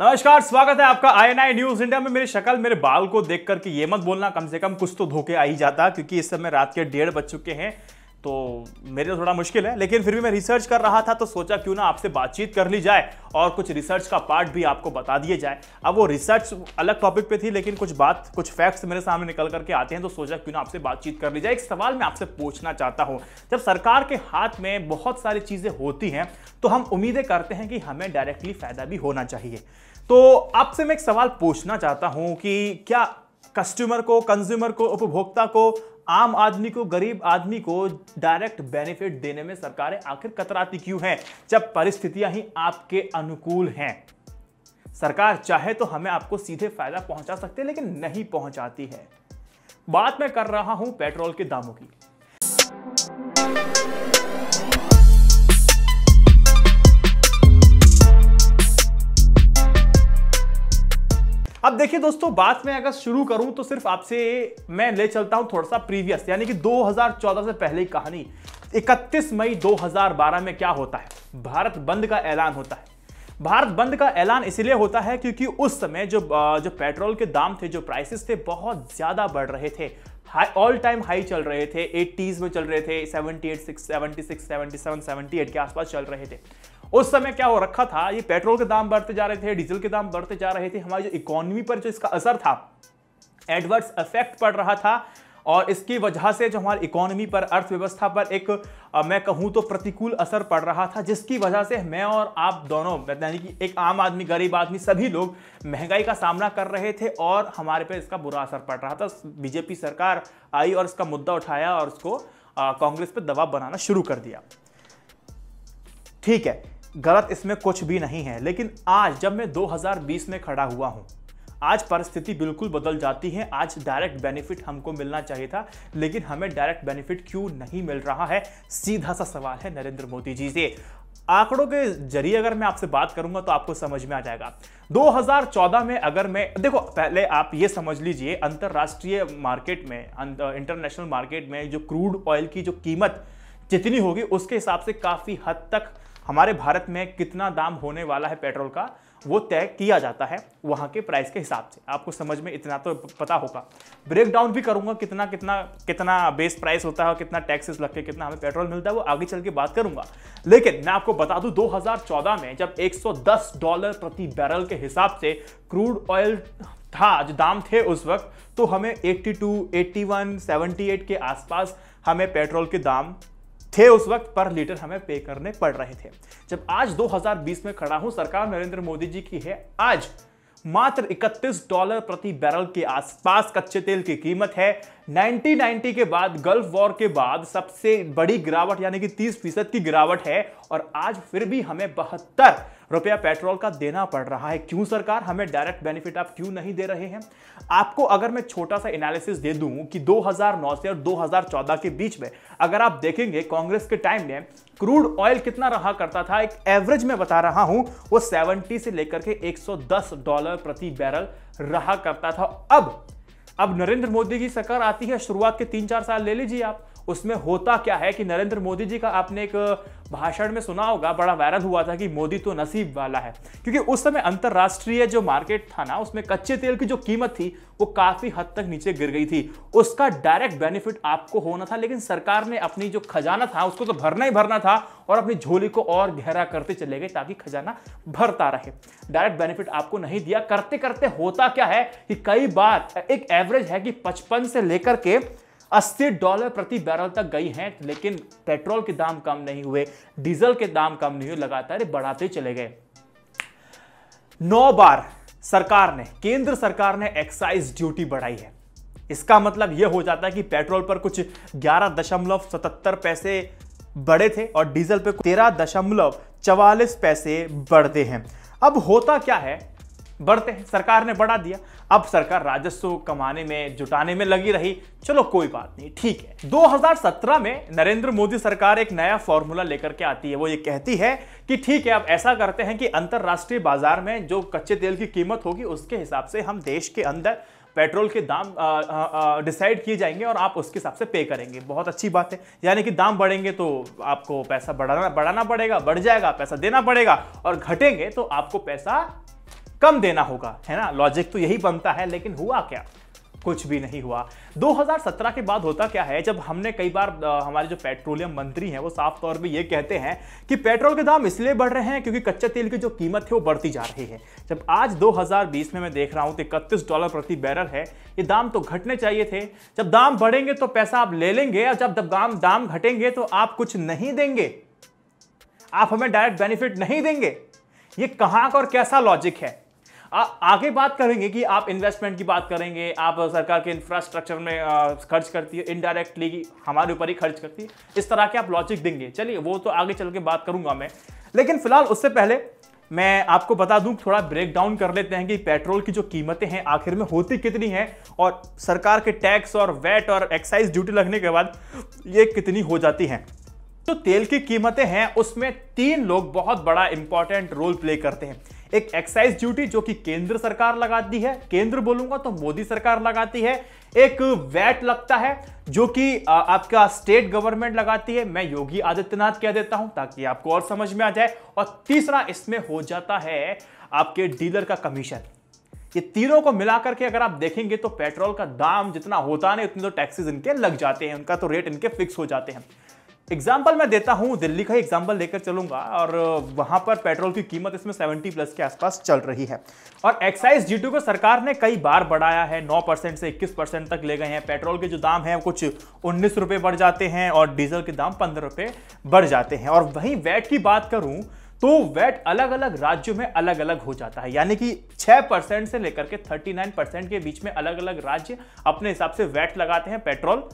नमस्कार स्वागत है आपका आईएनआई न्यूज इंडिया में मेरी शक्ल मेरे बाल को देख करके ये मत बोलना कम से कम कुछ तो धोखे आ ही जाता क्योंकि इस समय रात के डेढ़ बज चुके हैं तो मेरे लिए थोड़ा मुश्किल है लेकिन फिर भी मैं रिसर्च कर रहा था तो सोचा क्यों ना आपसे बातचीत कर ली जाए और कुछ रिसर्च का पार्ट भी आपको बता दिए जाए अब वो रिसर्च अलग टॉपिक पे थी लेकिन कुछ बात कुछ फैक्ट्स मेरे सामने निकल करके आते हैं तो सोचा क्यों ना आपसे बातचीत कर ली जाए एक सवाल मैं आपसे पूछना चाहता हूँ जब सरकार के हाथ में बहुत सारी चीज़ें होती हैं तो हम उम्मीदें करते हैं कि हमें डायरेक्टली फ़ायदा भी होना चाहिए तो आपसे मैं एक सवाल पूछना चाहता हूं कि क्या कस्टमर को कंज्यूमर को उपभोक्ता को आम आदमी को गरीब आदमी को डायरेक्ट बेनिफिट देने में सरकारें आखिर कतराती क्यों हैं जब परिस्थितियां ही आपके अनुकूल हैं सरकार चाहे तो हमें आपको सीधे फायदा पहुंचा सकते लेकिन नहीं पहुंचाती है बात मैं कर रहा हूं पेट्रोल के दामों की देखिए दोस्तों बात में अगर शुरू करूं तो सिर्फ आपसे मैं ले चलता हूं थोड़ा सा प्रीवियस यानी कि 2014 से पहले की कहानी 31 मई 2012 में क्या होता है भारत बंद का ऐलान होता है भारत बंद का ऐलान इसलिए होता है क्योंकि उस समय जो जो पेट्रोल के दाम थे जो प्राइसेस थे बहुत ज़्यादा बढ़ रहे थे हाई ऑल टाइम हाई चल रहे थे एट्टीज़ में चल रहे थे eight six six 6, seven 77, eight के आसपास चल रहे थे उस समय क्या हो रखा था ये पेट्रोल के दाम बढ़ते जा रहे थे डीजल के दाम बढ़ते जा रहे थे हमारी जो इकोनॉमी पर जो इसका असर था एडवर्स इफेक्ट पड़ रहा था और इसकी वजह से जो हमारी इकोनॉमी पर अर्थव्यवस्था पर एक आ, मैं कहूँ तो प्रतिकूल असर पड़ रहा था जिसकी वजह से मैं और आप दोनों यानी कि एक आम आदमी गरीब आदमी सभी लोग महंगाई का सामना कर रहे थे और हमारे पे इसका बुरा असर पड़ रहा था बीजेपी सरकार आई और इसका मुद्दा उठाया और उसको कांग्रेस पर दबाव बनाना शुरू कर दिया ठीक है गलत इसमें कुछ भी नहीं है लेकिन आज जब मैं 2020 में खड़ा हुआ हूँ आज परिस्थिति बिल्कुल बदल जाती है आज डायरेक्ट बेनिफिट हमको मिलना चाहिए था लेकिन हमें डायरेक्ट बेनिफिट क्यों नहीं मिल रहा है सीधा सा सवाल है नरेंद्र मोदी जी से आंकड़ों के जरिए अगर मैं आपसे बात करूंगा तो आपको समझ में आ जाएगा 2014 में अगर मैं देखो पहले आप ये समझ लीजिए अंतर्राष्ट्रीय मार्केट में इंटरनेशनल अं, मार्केट में जो क्रूड ऑयल की जो कीमत जितनी होगी उसके हिसाब से काफ़ी हद तक हमारे भारत में कितना दाम होने वाला है पेट्रोल का वो तय किया जाता है वहाँ के प्राइस के हिसाब से आपको समझ में इतना तो पता होगा ब्रेक डाउन भी करूँगा कितना कितना कितना बेस प्राइस होता है कितना टैक्सेस लग के कितना हमें पेट्रोल मिलता है वो आगे चल के बात करूँगा लेकिन मैं आपको बता दूँ 2014 में जब 110 डॉलर प्रति बैरल के हिसाब से क्रूड ऑयल था जो दाम थे उस वक्त तो हमें 82, 81, 78 के आसपास हमें पेट्रोल के दाम थे उस वक्त पर लीटर हमें पे करने पड़ रहे थे जब आज 2020 में खड़ा हूं सरकार नरेंद्र मोदी जी की है आज मात्र 31 डॉलर प्रति बैरल के आसपास कच्चे तेल की कीमत है 1990 के बाद गल्फ वॉर के बाद सबसे बड़ी गिरावट यानी कि 30 फीसद की गिरावट है और आज फिर भी हमें बहत्तर रुपया पेट्रोल का देना पड़ रहा है क्यों सरकार हमें डायरेक्ट बेनिफिट आप क्यों नहीं दे रहे हैं आपको अगर मैं छोटा सा एनालिसिस दे दूं कि 2009 से और 2014 के बीच में अगर आप देखेंगे कांग्रेस के टाइम में क्रूड ऑयल कितना रहा करता था एक एवरेज में बता रहा हूं वो 70 से लेकर के 110 डॉलर प्रति बैरल रहा करता था अब अब नरेंद्र मोदी की सरकार आती है शुरुआत के तीन चार साल ले लीजिए आप उसमें होता क्या है कि नरेंद्र मोदी जी का आपने एक भाषण में सुना होगा बड़ा वायरल हुआ था कि मोदी तो नसीब वाला है क्योंकि उस समय अंतर्राष्ट्रीय जो मार्केट था ना उसमें कच्चे तेल की जो कीमत थी वो काफी हद तक नीचे गिर गई थी उसका डायरेक्ट बेनिफिट आपको होना था लेकिन सरकार ने अपनी जो खजाना था उसको तो भरना ही भरना था और अपनी झोली को और गहरा करते चले गए ताकि खजाना भरता रहे डायरेक्ट बेनिफिट आपको नहीं दिया करते करते होता क्या है कि कई बार एक एवरेज है कि पचपन से लेकर के अस्सी डॉलर प्रति बैरल तक गई हैं लेकिन पेट्रोल के दाम कम नहीं हुए डीजल के दाम कम नहीं हुए लगातार बढ़ाते चले गए नौ बार सरकार ने केंद्र सरकार ने एक्साइज ड्यूटी बढ़ाई है इसका मतलब यह हो जाता है कि पेट्रोल पर कुछ ग्यारह दशमलव सतहत्तर पैसे बढ़े थे और डीजल पर तेरह दशमलव चवालीस पैसे बढ़ते हैं अब होता क्या है बढ़ते हैं सरकार ने बढ़ा दिया अब सरकार राजस्व कमाने में जुटाने में लगी रही चलो कोई बात नहीं ठीक है 2017 में नरेंद्र मोदी सरकार एक नया फॉर्मूला लेकर के आती है वो ये कहती है कि ठीक है अब ऐसा करते हैं कि अंतरराष्ट्रीय बाजार में जो कच्चे तेल की कीमत होगी उसके हिसाब से हम देश के अंदर पेट्रोल के दाम डिसाइड किए जाएंगे और आप उसके हिसाब से पे करेंगे बहुत अच्छी बात है यानी कि दाम बढ़ेंगे तो आपको पैसा बढ़ाना बढ़ाना पड़ेगा बढ़ जाएगा पैसा देना पड़ेगा और घटेंगे तो आपको पैसा कम देना होगा है ना लॉजिक तो यही बनता है लेकिन हुआ क्या कुछ भी नहीं हुआ 2017 के बाद होता क्या है जब हमने कई बार हमारे जो पेट्रोलियम मंत्री हैं वो साफ तौर पे ये कहते हैं कि पेट्रोल के दाम इसलिए बढ़ रहे हैं क्योंकि कच्चे तेल की जो कीमत है वो बढ़ती जा रही है जब आज 2020 में मैं देख रहा हूँ तो इकतीस डॉलर प्रति बैरल है ये दाम तो घटने चाहिए थे जब दाम बढ़ेंगे तो पैसा आप ले लेंगे और जब दाम दाम घटेंगे तो आप कुछ नहीं देंगे आप हमें डायरेक्ट बेनिफिट नहीं देंगे ये कहाँ का और कैसा लॉजिक है आ, आगे बात करेंगे कि आप इन्वेस्टमेंट की बात करेंगे आप सरकार के इंफ्रास्ट्रक्चर में खर्च करती है इनडायरेक्टली हमारे ऊपर ही खर्च करती है इस तरह के आप लॉजिक देंगे चलिए वो तो आगे चल के बात करूंगा मैं लेकिन फिलहाल उससे पहले मैं आपको बता दूं थोड़ा ब्रेक डाउन कर लेते हैं कि पेट्रोल की जो कीमतें हैं आखिर में होती कितनी हैं और सरकार के टैक्स और वैट और एक्साइज ड्यूटी लगने के बाद ये कितनी हो जाती हैं जो तो तेल की कीमतें हैं उसमें तीन लोग बहुत बड़ा इंपॉर्टेंट रोल प्ले करते हैं एक एक्साइज ड्यूटी जो कि केंद्र सरकार लगाती है केंद्र बोलूंगा तो मोदी सरकार लगाती है एक वैट लगता है जो कि आपका स्टेट गवर्नमेंट लगाती है मैं योगी आदित्यनाथ कह देता हूं ताकि आपको और समझ में आ जाए और तीसरा इसमें हो जाता है आपके डीलर का कमीशन ये तीनों को मिलाकर के अगर आप देखेंगे तो पेट्रोल का दाम जितना होता नहीं उतने तो टैक्सेस इनके लग जाते हैं उनका तो रेट इनके फिक्स हो जाते हैं एग्जाम्पल मैं देता हूँ दिल्ली का ही एग्जाम्पल लेकर चलूंगा और वहां पर पेट्रोल की कीमत इसमें 70 प्लस के आसपास चल रही है और एक्साइज ड्यूटी को सरकार ने कई बार बढ़ाया है 9 परसेंट से 21 परसेंट तक ले गए हैं पेट्रोल के जो दाम हैं कुछ उन्नीस रुपये बढ़ जाते हैं और डीजल के दाम पंद्रह रुपये बढ़ जाते हैं और वहीं वैट की बात करूँ तो वैट अलग अलग राज्यों में अलग अलग हो जाता है यानी कि 6 परसेंट से लेकर के 39 परसेंट के बीच में अलग अलग राज्य अपने हिसाब से वैट लगाते हैं पेट्रोल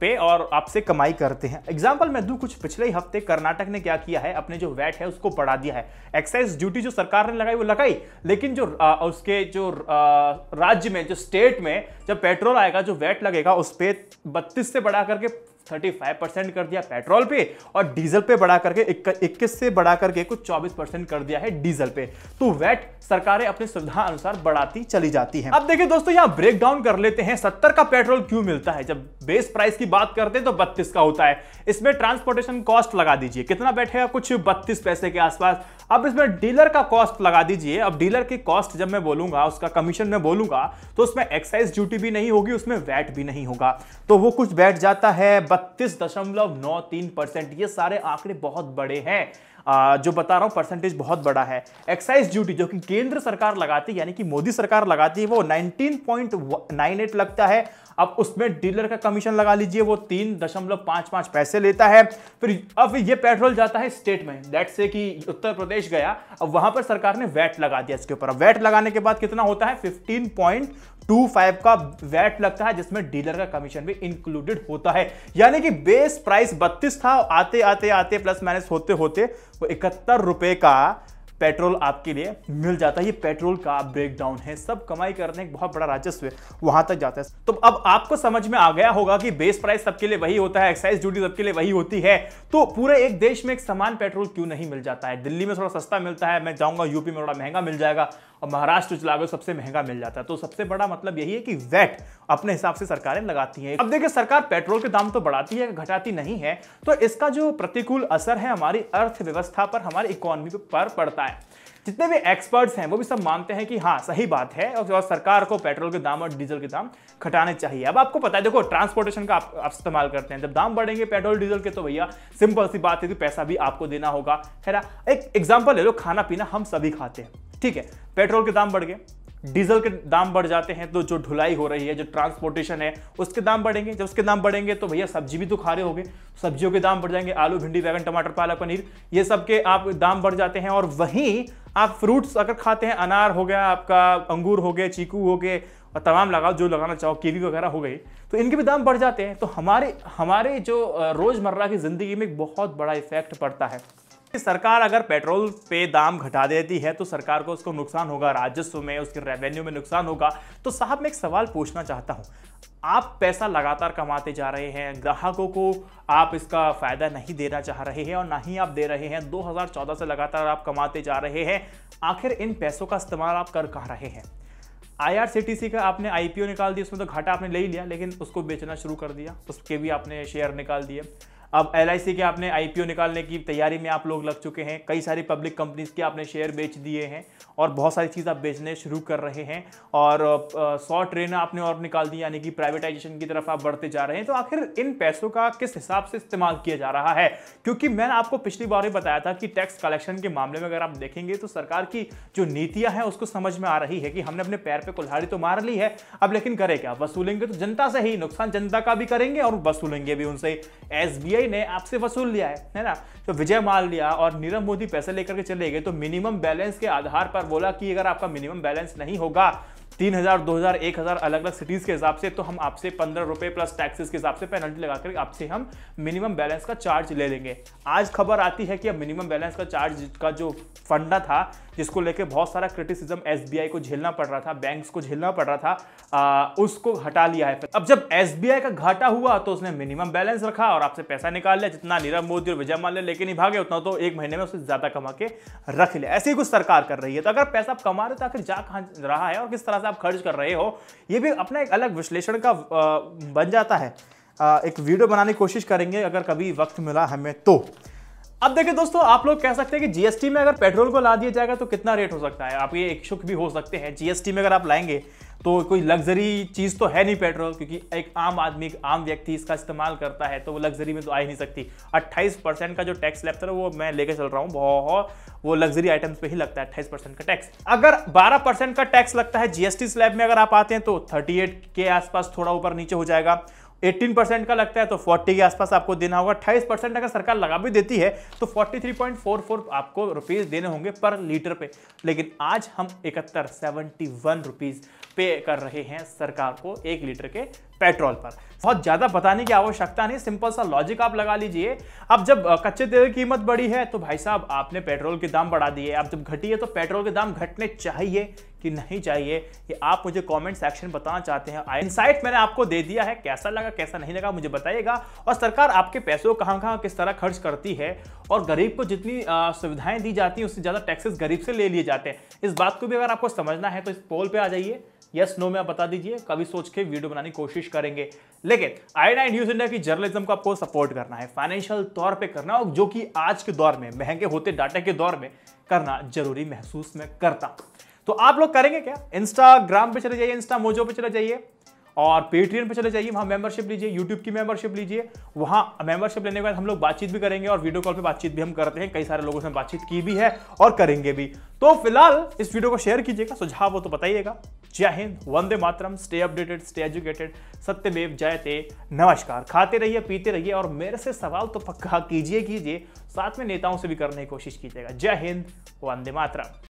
पे और आपसे कमाई करते हैं एग्जाम्पल मैं दूं कुछ पिछले ही हफ्ते कर्नाटक ने क्या किया है अपने जो वैट है उसको बढ़ा दिया है एक्साइज ड्यूटी जो सरकार ने लगाई वो लगाई लेकिन जो आ, उसके जो आ, राज्य में जो स्टेट में जब पेट्रोल आएगा जो वैट लगेगा उस पर बत्तीस से बढ़ा करके 35 परसेंट कर दिया पेट्रोल पे और डीजल पे बढ़ा करके 21 से बढ़ा करके कुछ 24 परसेंट कर दिया है डीजल पे तो वेट सरकारें अपने सुविधा अनुसार बढ़ाती चली जाती है अब देखिए दोस्तों यहाँ ब्रेक डाउन कर लेते हैं सत्तर का पेट्रोल क्यों मिलता है जब बेस प्राइस की बात करते हैं तो बत्तीस का होता है इसमें ट्रांसपोर्टेशन कॉस्ट लगा दीजिए कितना बैठेगा कुछ बत्तीस पैसे के आसपास अब इसमें डीलर का कॉस्ट लगा दीजिए अब डीलर की कॉस्ट जब मैं बोलूंगा उसका कमीशन में बोलूंगा तो उसमें एक्साइज ड्यूटी भी नहीं होगी उसमें वैट भी नहीं होगा तो वो कुछ बैठ जाता है बत्तीस दशमलव नौ तीन परसेंट ये सारे आंकड़े बहुत बड़े हैं जो बता रहा हूँ परसेंटेज बहुत बड़ा है एक्साइज ड्यूटी जो कि केंद्र सरकार लगाती है यानी कि मोदी सरकार लगाती है वो 19.98 लगता है अब उसमें डीलर का कमीशन लगा लीजिए वो तीन दशमलव पाँच पाँच पैसे लेता है फिर अब ये पेट्रोल जाता है स्टेट में दैट से कि उत्तर प्रदेश गया अब वहां पर सरकार ने वैट लगा दिया इसके ऊपर वैट लगाने के बाद कितना होता है फिफ्टीन पॉइंट का वैट लगता है जिसमें डीलर का कमीशन भी इंक्लूडेड होता है या यानी कि बेस प्राइस बत्तीस था आते आते आते प्लस माइनस होते होते वो इकहत्तर रुपए का पेट्रोल आपके लिए मिल जाता है ये पेट्रोल का ब्रेकडाउन है सब कमाई करने एक बहुत बड़ा राजस्व है वहां तक जाता है तो अब आपको समझ में आ गया होगा कि बेस प्राइस सबके लिए वही होता है एक्साइज ड्यूटी सबके लिए वही होती है तो पूरे एक देश में एक समान पेट्रोल क्यों नहीं मिल जाता है दिल्ली में थोड़ा सस्ता मिलता है मैं जाऊंगा यूपी में थोड़ा महंगा मिल जाएगा और महाराष्ट्र लागू सबसे महंगा मिल जाता है तो सबसे बड़ा मतलब यही है कि वैट अपने हिसाब से सरकारें लगाती हैं अब देखिए सरकार पेट्रोल के दाम तो बढ़ाती है घटाती नहीं है तो इसका जो प्रतिकूल असर है हमारी अर्थव्यवस्था पर हमारी इकोनॉमी पर पड़ता है जितने भी एक्सपर्ट्स हैं वो भी सब मानते हैं कि हाँ सही बात है और सरकार को पेट्रोल के दाम और डीजल के दाम घटाने चाहिए अब आपको पता है देखो ट्रांसपोर्टेशन का आप, आप इस्तेमाल करते हैं जब दाम बढ़ेंगे पेट्रोल डीजल के तो भैया सिंपल सी बात है कि पैसा भी आपको देना होगा है ना एक एग्जाम्पल ले लो खाना पीना हम सभी खाते हैं ठीक है पेट्रोल के दाम बढ़ गए डीजल के दाम बढ़ जाते हैं तो जो ढुलाई हो रही है जो ट्रांसपोर्टेशन है उसके दाम बढ़ेंगे जब उसके दाम बढ़ेंगे तो भैया सब्जी भी तो खा रहे गए सब्जियों के दाम बढ़ जाएंगे आलू भिंडी बैगन टमाटर पालक पनीर ये सब के आप दाम बढ़ जाते हैं और वहीं आप फ्रूट्स अगर खाते हैं अनार हो गया आपका अंगूर हो गया चीकू हो गए और तमाम लगाओ जो लगाना चाहो कीवी वगैरह हो गई तो इनके भी दाम बढ़ जाते हैं तो हमारे हमारे जो रोज़मर्रा की ज़िंदगी में एक बहुत बड़ा इफेक्ट पड़ता है सरकार अगर पेट्रोल पे दाम घटा देती है तो सरकार को उसको नुकसान होगा राजस्व में उसके रेवेन्यू में नुकसान होगा तो साहब मैं एक सवाल पूछना चाहता हूँ आप पैसा लगातार कमाते जा रहे हैं ग्राहकों को आप इसका फ़ायदा नहीं देना चाह रहे हैं और ना ही आप दे रहे हैं 2014 से लगातार आप कमाते जा रहे हैं आखिर इन पैसों का इस्तेमाल आप कर कहाँ रहे हैं आई का आपने आई निकाल दिया उसमें तो घाटा आपने ले ही लिया लेकिन उसको बेचना शुरू कर दिया उसके भी आपने शेयर निकाल दिए अब एल के आपने आईपीओ निकालने की तैयारी में आप लोग लग चुके हैं कई सारी पब्लिक कंपनीज के आपने शेयर बेच दिए हैं और बहुत सारी चीज़ आप बेचने शुरू कर रहे हैं और सौ ट्रेन आपने और निकाल दी यानी कि प्राइवेटाइजेशन की तरफ आप बढ़ते जा रहे हैं तो आखिर इन पैसों का किस हिसाब से इस्तेमाल किया जा रहा है क्योंकि मैंने आपको पिछली बार ही बताया था कि टैक्स कलेक्शन के मामले में अगर आप देखेंगे तो सरकार की जो नीतियाँ हैं उसको समझ में आ रही है कि हमने अपने पैर पर कुल्हाड़ी तो मार ली है अब लेकिन करे क्या वसूलेंगे तो जनता से ही नुकसान जनता का भी करेंगे और वसूलेंगे भी उनसे एस सीबीआई ने आपसे वसूल लिया है है ना तो विजय माल लिया और नीरव मोदी पैसे लेकर के चले गए तो मिनिमम बैलेंस के आधार पर बोला कि अगर आपका मिनिमम बैलेंस नहीं होगा तीन हजार दो हजार एक हजार अलग अलग सिटीज के हिसाब से तो हम आपसे पंद्रह रुपए प्लस टैक्सेस के हिसाब से पेनल्टी लगाकर आपसे हम मिनिमम बैलेंस का चार्ज ले लेंगे आज खबर आती है कि अब मिनिमम बैलेंस का चार्ज का जो फंडा था जिसको लेकर बहुत सारा क्रिटिसिज्म एसबीआई को झेलना पड़ रहा था बैंक्स को झेलना पड़ रहा था आ, उसको हटा लिया है अब जब एसबीआई का घाटा हुआ तो उसने मिनिमम बैलेंस रखा और आपसे पैसा निकाल लिया जितना नीरव मोदी और विजय माल्या लेके नहीं भागे उतना तो एक महीने में उससे ज्यादा कमा के रख लिया ऐसे ही कुछ सरकार कर रही है तो अगर पैसा आप कमा रहे हो तो आखिर जा कहा रहा है और किस तरह से आप खर्च कर रहे हो ये भी अपना एक अलग विश्लेषण का बन जाता है एक वीडियो बनाने की कोशिश करेंगे अगर कभी वक्त मिला हमें तो अब देखिए दोस्तों आप लोग कह सकते हैं कि जीएसटी में अगर पेट्रोल को ला दिया जाएगा तो कितना रेट हो सकता है आप ये इच्छुक भी हो सकते हैं जीएसटी में अगर आप लाएंगे तो कोई लग्जरी चीज़ तो है नहीं पेट्रोल क्योंकि एक आम आदमी आम व्यक्ति इसका इस्तेमाल करता है तो वो लग्जरी में तो आ ही नहीं सकती 28 परसेंट का जो टैक्स लगता है वो मैं लेकर चल रहा हूँ बहुत वो लग्जरी आइटम्स पे ही लगता है 28 परसेंट का टैक्स अगर 12 परसेंट का टैक्स लगता है जीएसटी स्लैब में अगर आप आते हैं तो थर्टी के आसपास थोड़ा ऊपर नीचे हो जाएगा 18 परसेंट का लगता है तो 40 के आसपास आपको देना होगा अट्ठाईस परसेंट अगर सरकार लगा भी देती है तो 43.44 आपको रुपीस देने होंगे पर लीटर पे लेकिन आज हम इकहत्तर सेवेंटी वन रुपीज़ पे कर रहे हैं सरकार को एक लीटर के पेट्रोल पर बहुत ज़्यादा बताने की आवश्यकता नहीं सिंपल सा लॉजिक आप लगा लीजिए अब जब कच्चे तेल की कीमत बढ़ी है तो भाई साहब आपने पेट्रोल के दाम बढ़ा दिए अब जब घटी है तो पेट्रोल के दाम घटने चाहिए कि नहीं चाहिए ये आप मुझे कमेंट सेक्शन बताना चाहते हैं इनसाइट मैंने आपको दे दिया है कैसा लगा कैसा नहीं लगा मुझे बताइएगा और सरकार आपके पैसों को कहाँ कहाँ किस तरह खर्च करती है और गरीब को जितनी सुविधाएं दी जाती हैं उससे ज़्यादा टैक्सेस गरीब से ले लिए जाते हैं इस बात को भी अगर आपको समझना है तो इस पोल पर आ जाइए यस नो में आप बता दीजिए कभी सोच के वीडियो बनाने की कोशिश करेंगे लेकिन आई नाइन न्यूज इंडिया की जर्नलिज्म को आपको सपोर्ट करना है फाइनेंशियल तौर पे करना और जो कि आज के दौर में महंगे होते डाटा के दौर में करना जरूरी महसूस मैं करता हूँ तो आप लोग करेंगे क्या इंस्टाग्राम पे चले जाइए इंस्टा मोजो पे चले जाइए और पेट्रियन पे चले जाइए वहां मेंबरशिप लीजिए यूट्यूब की मेंबरशिप लीजिए वहां मेंबरशिप लेने के बाद हम लोग बातचीत भी करेंगे और वीडियो कॉल पे बातचीत भी हम करते हैं कई सारे लोगों से बातचीत की भी है और करेंगे भी तो फिलहाल इस वीडियो को शेयर कीजिएगा सुझाव हो तो बताइएगा जय हिंद वंदे मातरम स्टे अपडेटेड स्टे एजुकेटेड सत्यमेव जयते नमस्कार खाते रहिए पीते रहिए और मेरे से सवाल तो पक्का कीजिए कीजिए साथ में नेताओं से भी करने की कोशिश कीजिएगा जय हिंद वंदे मातरम